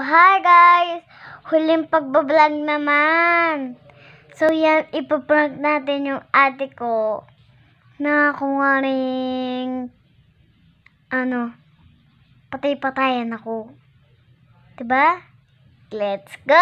hi guys! Huling pagbablog naman! So yan, ipaprank natin yung ate ko na kung kunwaring ano, patay-patayan ako. Diba? Let's go!